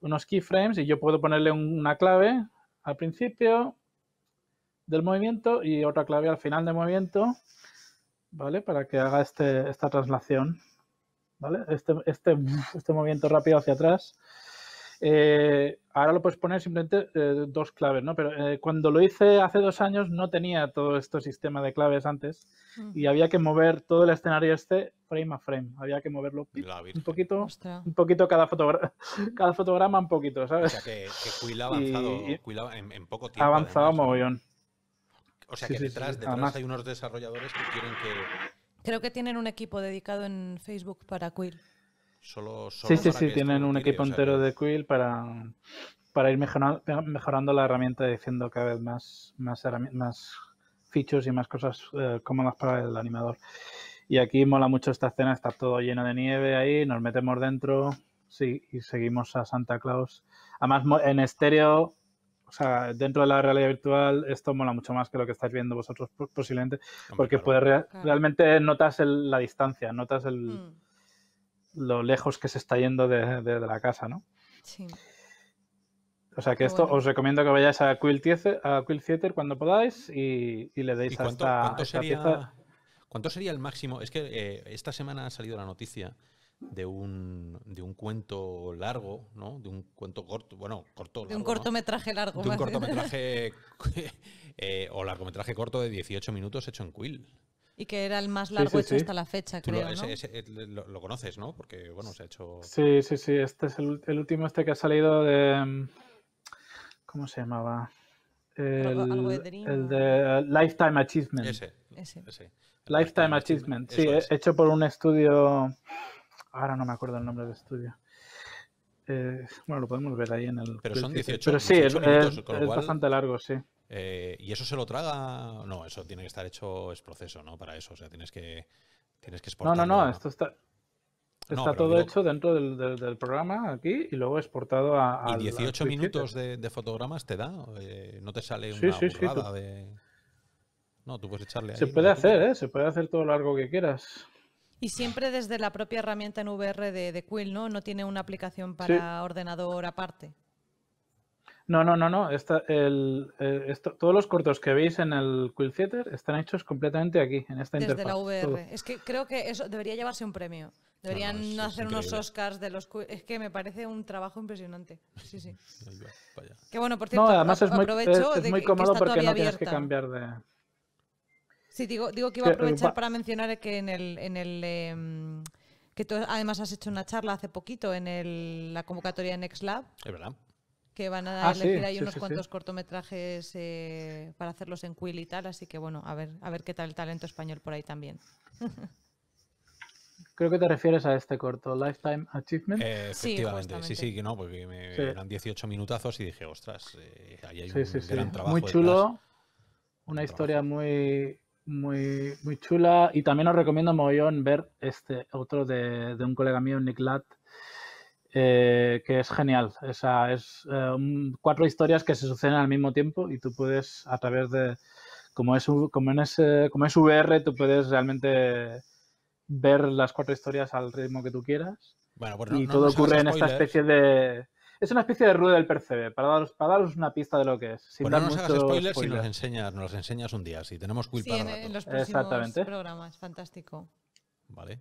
Unos keyframes y yo puedo ponerle una clave al principio del movimiento y otra clave al final del movimiento, ¿vale? Para que haga este, esta traslación. Este, este, este, movimiento rápido hacia atrás. Eh, ahora lo puedes poner simplemente eh, dos claves, ¿no? Pero eh, cuando lo hice hace dos años no tenía todo este sistema de claves antes y había que mover todo el escenario este frame a frame. Había que moverlo un poquito, un poquito [LAUGHS] cada, fotograma un poquito, ¿sabes? O sea que, avanzado en, poco tiempo. Avanzado mogollón. O sea que detrás, detrás hay unos desarrolladores que quieren que Creo que tienen un equipo dedicado en Facebook para Quill. Solo, solo sí, sí, sí, tienen un equipo entero de Quill para, para ir mejorando, la herramienta, diciendo cada vez más, más, más features y más cosas eh, cómodas para el animador. Y aquí mola mucho esta escena, está todo lleno de nieve ahí, nos metemos dentro sí, y seguimos a Santa Claus. Además, en estéreo sea, dentro de la realidad virtual esto mola mucho más que lo que estáis viendo vosotros posiblemente, porque realmente notas la distancia, notas mm. lo lejos que se está yendo de, la casa, ¿no? Sí. O sea que esto os recomiendo que vayáis a Quill Theater, a cuando podáis y, le deis cuánto, a sería, el máximo? Es que eh, esta semana ha salido la noticia de un, cuento largo, ¿no? De un cuento corto, bueno, corto. Largo, de un cortometraje largo. De un cortometraje [LAUGHS] eh, o largometraje corto de 18 minutos hecho en Quill. Y que era el más largo hecho hasta la fecha, creo. Lo, conoces, ¿no? Porque, bueno, se ha hecho. Sí, sí, sí. Este es el, último, este que ha salido de. ¿Cómo se llamaba? El, de el de uh, Lifetime Achievement. Ese. Lifetime, Achievement. Sí, eh, hecho por un estudio Ahora no me acuerdo el nombre del estudio. Eh, bueno, lo podemos ver ahí en el. Pero son 18, Pero sí, es, minutos, bastante largo, sí. Eh, ¿Y eso se lo traga? No, eso tiene que estar hecho, es proceso, ¿no? Para eso, o sea, tienes que, tienes No, no, no, esto está, Está todo hecho dentro del, programa aquí y luego exportado a. a ¿Y 18 minutos de, fotogramas te da? Eh, ¿No te sale una sí, de.? No, tú puedes echarle. Se puede hacer, ¿eh? Se puede hacer todo lo largo que quieras. Y siempre desde la propia herramienta en VR de, Quill, ¿no? No tiene una aplicación para ordenador aparte. No, no, no, no. Eh, todos los cortos que veis en el Quill Theater están hechos completamente aquí, en esta interfaz. Desde la VR. Es que creo que eso debería llevarse un premio. Deberían hacer unos Oscars de los. Es que me parece un trabajo impresionante. Sí, sí. Que bueno, por cierto, además es muy, cómodo porque no tienes que cambiar de. Sí, digo, digo que iba a eh, aprovechar para mencionar que en el, en el em, que tú además has hecho una charla hace poquito en el, la convocatoria Next Lab. Es verdad. Que van a ah, elegir ahí unos cuantos cortometrajes eh, para hacerlos en Quill y tal, así que bueno, a ver, a ver qué tal el talento español por ahí también. [LAUGHS] Creo que te refieres a este corto, Lifetime Achievement. Eh, efectivamente, sí, sí, que no, porque eran 18 minutazos y dije, ostras, ahí hay un gran trabajo. Muy chulo, una historia muy muy, muy chula. Y también os recomiendo mogollón ver este otro de, un colega mío, Nick Latt, eh, que es genial. Esa es eh, cuatro historias que se suceden al mismo tiempo y tú puedes, a través de. Como es, como, como es VR, tú puedes realmente ver las cuatro historias al ritmo que tú quieras. Pues y todo ocurre en esta especie de es una especie de rueda del percebe, para daros, para daros una pista de lo que es. Sin bueno, pues dar no spoilers spoiler. y nos enseñas, enseñas un día, si tenemos culpa. Sí, en, en, los próximos Exactamente. fantástico. Vale.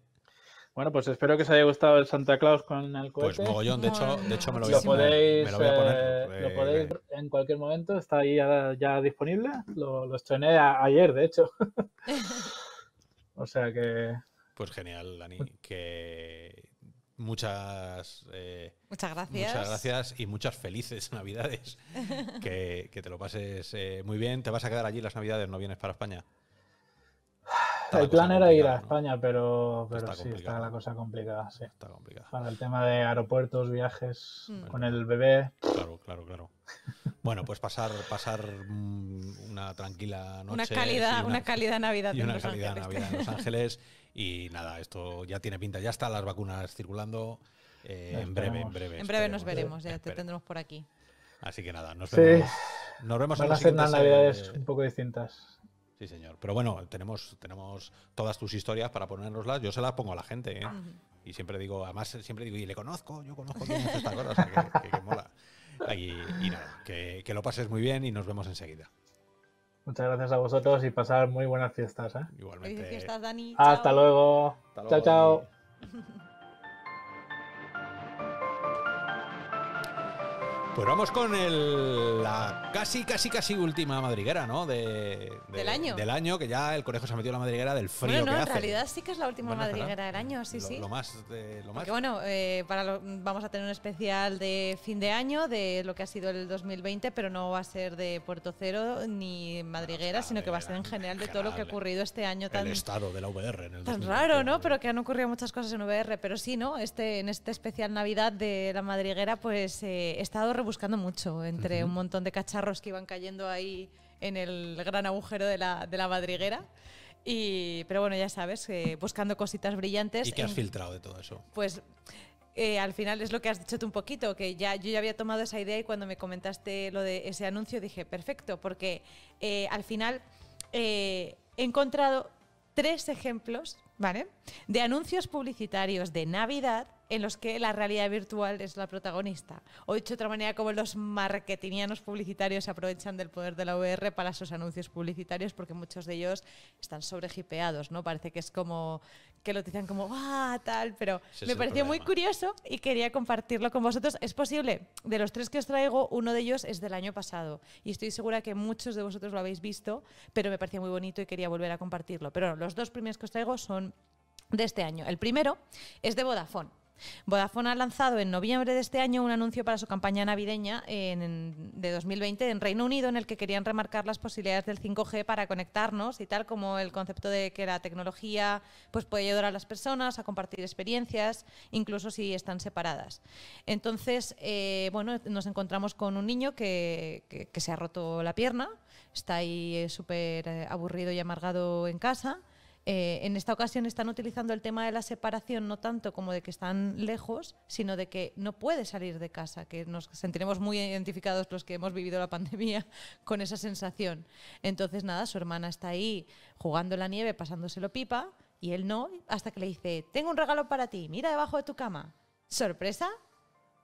Bueno, pues espero que os haya gustado el Santa Claus con el cohete. Pues mogollón, de hecho, de hecho me lo voy a poner. Eh, eh, lo podéis, lo podéis en cualquier momento, está ahí ya, disponible. Lo, lo estrené ayer, de hecho. [LAUGHS] o sea que... Pues genial, Dani, [LAUGHS] que eh, muchas muchas gracias muchas gracias y muchas felices [LAUGHS] navidades que, te lo pases eh, muy bien te vas a quedar allí las navidades no vienes para España el plan era ir a España pero, sí está la cosa complicada está complicada para el tema de aeropuertos viajes mm. con el bebé claro claro claro bueno pues pasar pasar mm, una tranquila noche una calidad una, calidad navidad una calidad navidad en Los Ángeles [LAUGHS] Y nada, esto ya tiene pinta, ya está las vacunas circulando. Eh, en breve, en breve. En breve nos veremos, ya te tendremos por aquí. Así que nada, nos vemos. Sí. Nos vemos Van a las unas navidades eh, un poco distintas. Sí, señor. Pero bueno, tenemos, tenemos todas tus historias para ponérnoslas. Yo se las pongo a la gente. ¿eh? Y siempre digo, además siempre digo, y le conozco, yo conozco esta cosa, o que, mola. Y, nada, que lo pases muy bien y nos vemos enseguida. Muchas gracias a vosotros y pasar muy buenas fiestas. ¿eh? Igualmente. Hasta luego. Chao, chao. [LAUGHS] Pues vamos con el, la casi, casi, casi última madriguera, ¿no? del año. Del año, que ya el conejo se ha metido en la madriguera del frío. Bueno, no, en realidad sí que es la última madriguera del año, sí, sí. Lo más. bueno, eh, vamos a tener un especial de fin de año, de lo que ha sido el 2020, pero no va a ser de Puerto Cero ni madriguera, sino que va a ser en general de todo lo que ha ocurrido este año tan. El estado de la VR Tan raro, ¿no? Pero que han ocurrido muchas cosas en VR. Pero sí, ¿no? Este, en este especial Navidad de la madriguera, pues eh, he estado buscando mucho entre un montón de cacharros que iban cayendo ahí en el gran agujero de la, de la madriguera. Y, pero bueno, ya sabes, eh, buscando cositas brillantes. ¿Y qué has filtrado de todo eso? Pues eh, al final es lo que has dicho tú un poquito, que ya yo ya había tomado esa idea y cuando me comentaste lo de ese anuncio dije, perfecto, porque eh, al final eh, he encontrado tres ejemplos, ¿vale? De anuncios publicitarios de Navidad en los que la realidad virtual es la protagonista. O dicho de otra manera, como los marketingianos publicitarios aprovechan del poder de la VR para sus anuncios publicitarios, porque muchos de ellos están sobregipeados, ¿no? Parece que es como que lo dicen como, ¡ah, tal! Pero me pareció muy curioso y quería compartirlo con vosotros. Es posible, de los tres que os traigo, uno de ellos es del año pasado. Y estoy segura que muchos de vosotros lo habéis visto, pero me parecía muy bonito y quería volver a compartirlo. Pero los dos primeros que os traigo son de este año. El primero es de Vodafone Vodafone ha lanzado en noviembre de este año un anuncio para su campaña navideña de 2020 en Reino Unido en el que querían remarcar las posibilidades del 5G para conectarnos y tal como el concepto de que la tecnología pues, puede ayudar a las personas a compartir experiencias, incluso si están separadas. Entonces, eh, nos encontramos con un niño que, se ha roto la pierna, está ahí eh, súper eh, aburrido y amargado en casa eh, en esta ocasión están utilizando el tema de la separación no tanto como de que están lejos, sino de que no puede salir de casa, que nos sentiremos muy identificados los que hemos vivido la pandemia [LAUGHS] con esa sensación. Entonces, nada, su hermana está ahí jugando la nieve, pasándoselo pipa, y él no, hasta que le dice, tengo un regalo para ti, mira debajo de tu cama. Sorpresa,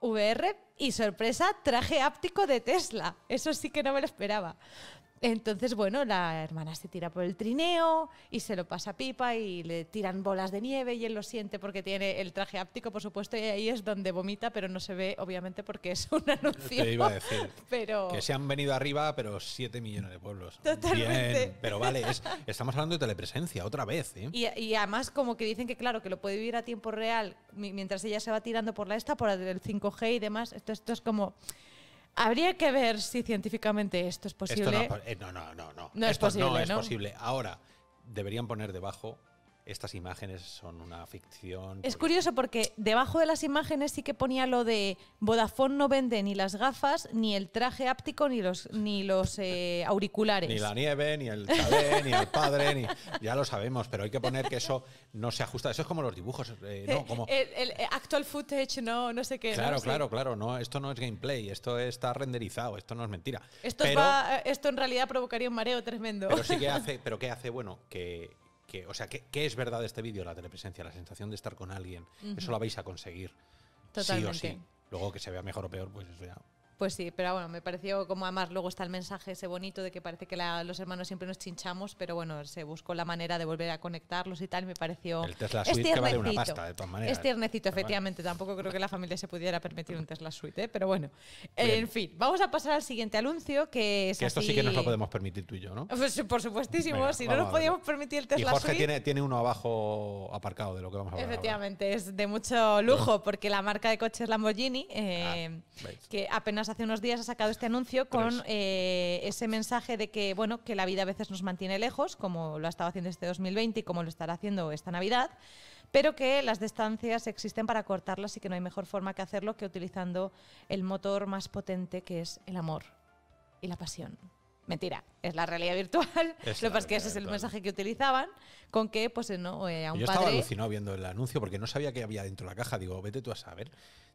VR y sorpresa, traje áptico de Tesla. Eso sí que no me lo esperaba. Entonces, bueno, la hermana se tira por el trineo y se lo pasa pipa y le tiran bolas de nieve y él lo siente porque tiene el traje áptico, por supuesto, y ahí es donde vomita, pero no se ve, obviamente, porque es un anuncio. Te iba a decir [LAUGHS] que se han venido arriba, pero siete millones de pueblos. Totalmente. pero vale, estamos hablando de telepresencia otra vez. ¿eh? Y, además, como que dicen que, claro, que lo puede vivir a tiempo real mientras ella se va tirando por la esta, por el 5G y demás. Esto, esto es como Habría que ver si científicamente esto es posible. no, no, no, no, no. es No, es posible. Ahora, deberían poner debajo estas imágenes son una ficción. Es curioso porque debajo de las imágenes sí que ponía lo de Vodafone no vende ni las gafas, ni el traje áptico, ni los, ni los eh, [LAUGHS] auriculares. Ni la nieve, ni el chalé, [LAUGHS] ni el padre, ni, ya lo sabemos, pero hay que poner que eso no se ajusta. Eso es como los dibujos, eh, eh, Como, el, actual footage, no, no sé qué. Claro, claro, claro. No, esto no es gameplay, esto está renderizado, esto no es mentira. Esto, esto en realidad provocaría un mareo tremendo. Pero sí que [LAUGHS] hace, pero ¿qué hace? Bueno, que o sea, ¿qué es verdad de este vídeo, la telepresencia, la sensación de estar con alguien, eso lo vais a conseguir. Totalmente. Sí o sí. Luego que se vea mejor o peor, pues eso ya pues sí, pero bueno, me pareció como además luego está el mensaje ese bonito de que parece que los hermanos siempre nos chinchamos, pero bueno, se buscó la manera de volver a conectarlos y tal, me pareció... El Tesla Suite Es tiernecito, efectivamente, tampoco creo que la familia se pudiera permitir un Tesla Suite, ¿eh? pero bueno. En fin, vamos a pasar al siguiente anuncio, que es Que esto sí que nos lo podemos permitir tú y yo, ¿no? Pues, por supuestísimo, si no nos podíamos permitir el Tesla y Jorge Tiene, tiene uno abajo aparcado de lo que vamos a hablar Efectivamente, es de mucho lujo, [LAUGHS] porque la marca de coches Lamborghini, eh, ah, que apenas hace unos días ha sacado este anuncio con eh, ese mensaje de que, bueno, que la vida a veces nos mantiene lejos, como lo ha estado haciendo este 2020 y como lo estará haciendo esta Navidad, pero que las distancias existen para cortarlas y que no hay mejor forma que hacerlo que utilizando el motor más potente que es el amor y la pasión. Mentira, es la realidad virtual. lo que pasa es que ese es el mensaje que utilizaban, con que pues eh, no, eh, a un Yo estaba alucinado viendo el anuncio porque no sabía qué había dentro de la caja. Digo, vete tú a saber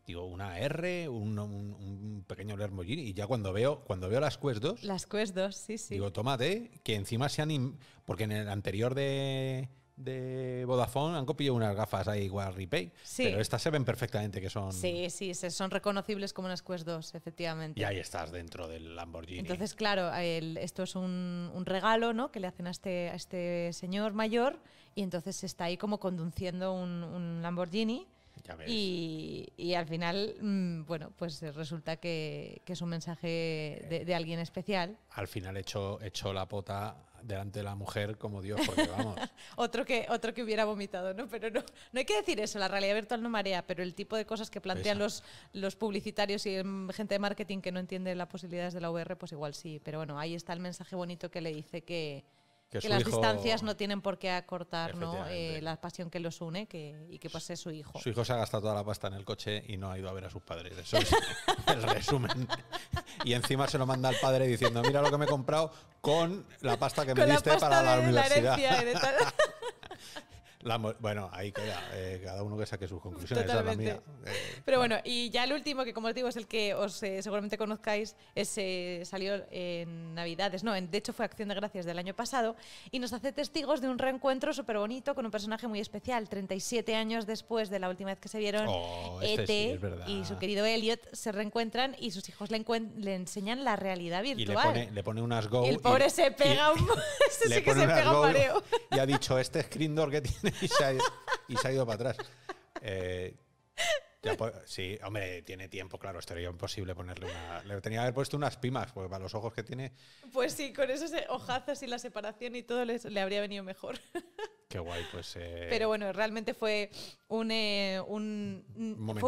digo, una R, un, pequeño Lamborghini, y ya cuando veo, cuando veo las Quest 2. Las Quest 2, sí, sí. Digo, tómate, que encima se han. Porque en el anterior de de Vodafone han copiado unas gafas ahí igual Repay, pero estas se ven perfectamente que son Sí, sí, son reconocibles como unas Quest 2, efectivamente. Y ahí estás dentro del Lamborghini. Entonces, claro, esto es un, regalo, ¿no? que le hacen a este a este señor mayor y entonces está ahí como conduciendo un, un Lamborghini y, al final, mm, bueno, pues resulta que, es un mensaje eh. de, alguien especial. Al final hecho, hecho la pota delante de la mujer como Dios, porque vamos. [LAUGHS] otro, que, otro que hubiera vomitado, ¿no? Pero no, no hay que decir eso, la realidad virtual no marea, pero el tipo de cosas que plantean los, los publicitarios y em, gente de marketing que no entiende las posibilidades de la VR, pues igual sí. Pero bueno, ahí está el mensaje bonito que le dice que, que, las distancias no tienen por qué acortar ¿no? Eh, la pasión que los une y que pase pues su hijo. Su hijo se ha gastado toda la pasta en el coche y no ha ido a ver a sus padres. Eso es [LAUGHS] el resumen. Y encima se lo manda al padre diciendo, mira lo que me he comprado con la pasta que me diste para la, la universidad. [LAUGHS] bueno, ahí queda. Eh, cada uno que saque sus conclusiones. la mía. Eh, Pero bueno, y ya el último, que como os digo, es el que os eh, seguramente conozcáis, salió en Navidades. No, de hecho fue Acción de Gracias del año pasado. Y nos hace testigos de un reencuentro súper bonito con un personaje muy especial. 37 años después de la última vez que se vieron, oh, este e y su querido Elliot se reencuentran y sus hijos le, le enseñan la realidad virtual. Y le pone, unas go. Y el pobre pega [LAUGHS] [LAUGHS] sí que se pega un mareo. Y ha dicho: Este screen door que tiene [LAUGHS] y, se ha, ido para atrás. Eh, sí, hombre, tiene tiempo, claro, estaría imposible ponerle una. Le tenía que haber puesto unas pimas, pues para los ojos que tiene. Pues sí, con esas hojazas eh, y la separación y todo le habría venido mejor. [LAUGHS] Qué guay, pues. Eh, pero bueno, realmente fue un. Eh, fue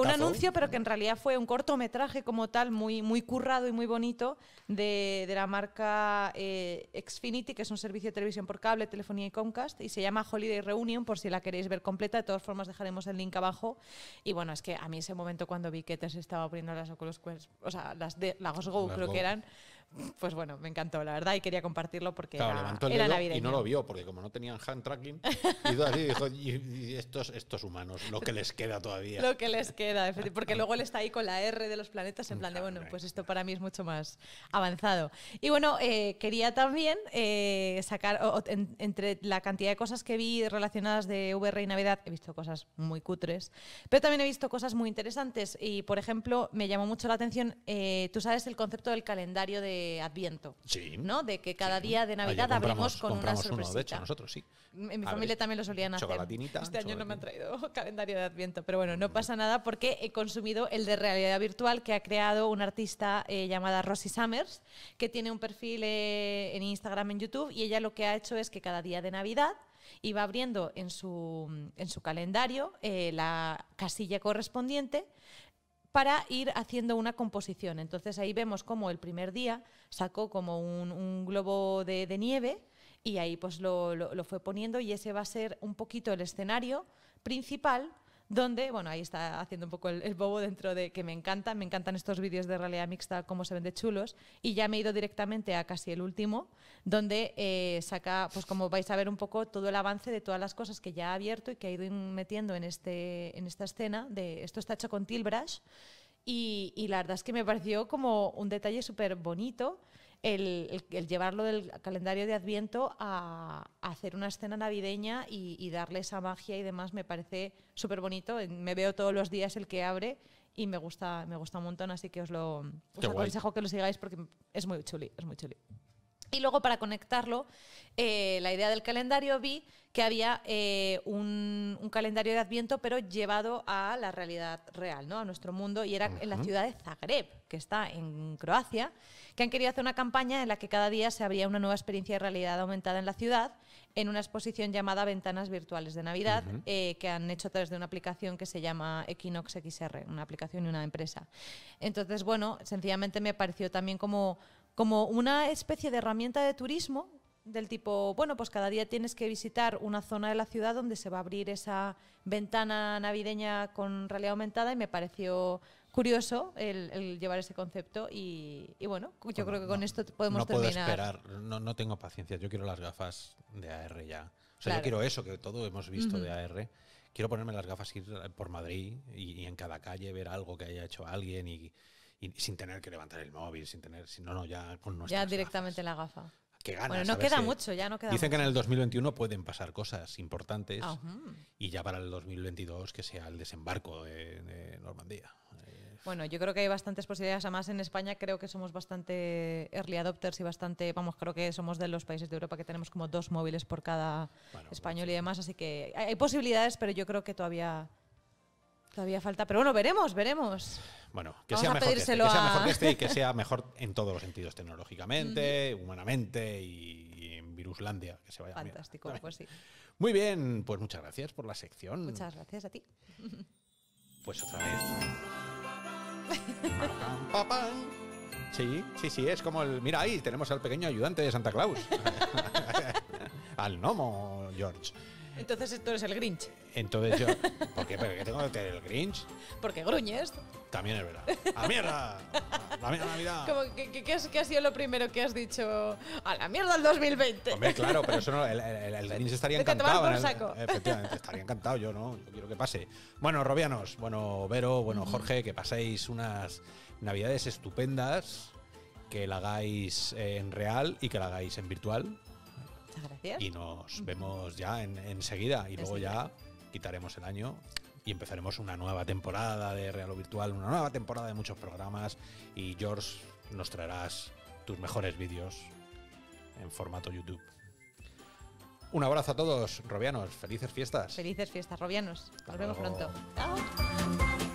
un anuncio, pero que en realidad fue un cortometraje como tal, muy, muy currado y muy bonito, de, la marca Xfinity, que es un servicio de televisión por cable, telefonía y Comcast, y se llama Holiday Reunion, por si la queréis ver completa. De todas formas, dejaremos el link abajo. Y bueno, es que a mí ese momento cuando vi que te se estaba abriendo las Oculus Quest, o sea, las de la Go creo que eran, pues bueno, me encantó, la verdad, y quería compartirlo porque era, levantó Y no lo vio, porque como no tenían hand tracking, y así dijo, y, estos, estos humanos, lo que les queda todavía. lo que les queda, [LAUGHS] porque luego él está ahí con la R de los planetas en mm, plan de, bueno, pues esto para mí es mucho más avanzado. Y bueno, eh, quería también eh, sacar, entre la cantidad de cosas que vi relacionadas de VR y Navidad, he visto cosas muy cutres, pero también he visto cosas muy interesantes y, por ejemplo, me llamó mucho la atención, eh, tú sabes el concepto del calendario de Adviento. Sí. ¿No? De que cada día de Navidad abrimos con una sorpresita. de hecho, nosotros sí. En mi familia también lo solían hacer. Este año no me han traído [LAUGHS] calendario de Adviento, pero bueno, no pasa nada porque he consumido el de realidad virtual que ha creado una artista eh, llamada Rosie Summers, que tiene un perfil eh, en Instagram, en YouTube, y ella lo que ha hecho es que cada día de Navidad iba abriendo en su, en su calendario eh, la casilla correspondiente para ir haciendo una composición. Entonces ahí vemos cómo el primer día sacó como un, globo de, nieve y ahí pues lo fue poniendo y ese va a ser un poquito el escenario principal donde, bueno, ahí está haciendo un poco el, bobo dentro de que me encantan, me encantan estos vídeos de realidad mixta, cómo se ven de chulos, y ya me he ido directamente a casi el último, donde eh, saca, pues como vais a ver un poco todo el avance de todas las cosas que ya ha abierto y que ha ido metiendo en, este, en esta escena, de esto está hecho con Tilbrush, y, y la verdad es que me pareció como un detalle súper bonito el, llevarlo del calendario de Adviento a, hacer una escena navideña y, darle esa magia y demás me parece súper bonito. Me veo todos los días el que abre y me gusta, me gusta un montón, así que os lo os aconsejo que lo sigáis porque es muy chuli, es muy chuli. Y luego para conectarlo, eh, la idea del calendario vi que había eh, un, calendario de Adviento, pero llevado a la realidad real, ¿no? a nuestro mundo, y era en la ciudad de Zagreb, que está en Croacia, que han querido hacer una campaña en la que cada día se abría una nueva experiencia de realidad aumentada en la ciudad, en una exposición llamada Ventanas Virtuales de Navidad, eh, que han hecho a través de una aplicación que se llama Equinox XR, una aplicación y una empresa. Entonces, bueno, sencillamente me pareció también como como una especie de herramienta de turismo del tipo, bueno, pues cada día tienes que visitar una zona de la ciudad donde se va a abrir esa ventana navideña con realidad aumentada y me pareció curioso el, llevar ese concepto y, bueno, yo creo que con esto podemos terminar. No puedo esperar, no, no, tengo paciencia, yo quiero las gafas de AR ya. O sea, yo quiero eso que todo hemos visto de AR. Quiero ponerme las gafas, ir por Madrid y, y en cada calle ver algo que haya hecho alguien y sin tener que levantar el móvil, sin tener, si no, no, ya con Ya directamente la gafa. bueno, no queda eh, mucho, ya no queda Dicen que en el 2021 pueden pasar cosas importantes ah, y ya para el 2022 que sea el desembarco de, Normandía. Eh, bueno, yo creo que hay bastantes posibilidades. Además, en España creo que somos bastante early adopters y bastante, vamos, creo que somos de los países de Europa que tenemos como dos móviles por cada español y demás. Así que hay posibilidades, pero yo creo que todavía Todavía falta, pero bueno, veremos, veremos. Bueno, que, sea mejor que, este, sea mejor que este [LAUGHS] sea mejor en todos los sentidos, tecnológicamente, humanamente y, en Viruslandia, que se vaya Fantástico, pues sí. Muy bien, pues muchas gracias por la sección. Muchas gracias a ti. Pues otra vez. sí, sí, sí, es como el... Mira, ahí tenemos al pequeño ayudante de Santa Claus. [LAUGHS] [LAUGHS] al gnomo, George. Entonces esto es el Grinch. Entonces yo. [LAUGHS] ¿Por qué? tengo que tener el Grinch? Porque gruñes. También es verdad. ¡A mierda! ¡A mierda Navidad! ¿Qué has, ¿Qué ha sido lo primero que has dicho? ¡A la mierda el 2020! Hombre, claro, pero eso no. El, el, Grinch estaría encantado. Te por saco. Eh, efectivamente, estaría encantado yo, ¿no? Yo quiero que pase. Bueno, Robianos, bueno, Vero, bueno, Jorge, que paséis unas navidades estupendas que la hagáis eh, en real y que la hagáis en virtual gracias. Y nos vemos ya enseguida. y luego ya quitaremos el año y empezaremos una nueva temporada de Real o Virtual, una nueva temporada de muchos programas. Y George, nos traerás tus mejores vídeos en formato YouTube. Un abrazo a todos, Robianos. Felices fiestas. Felices fiestas, Robianos. Nos vemos pronto. Chao.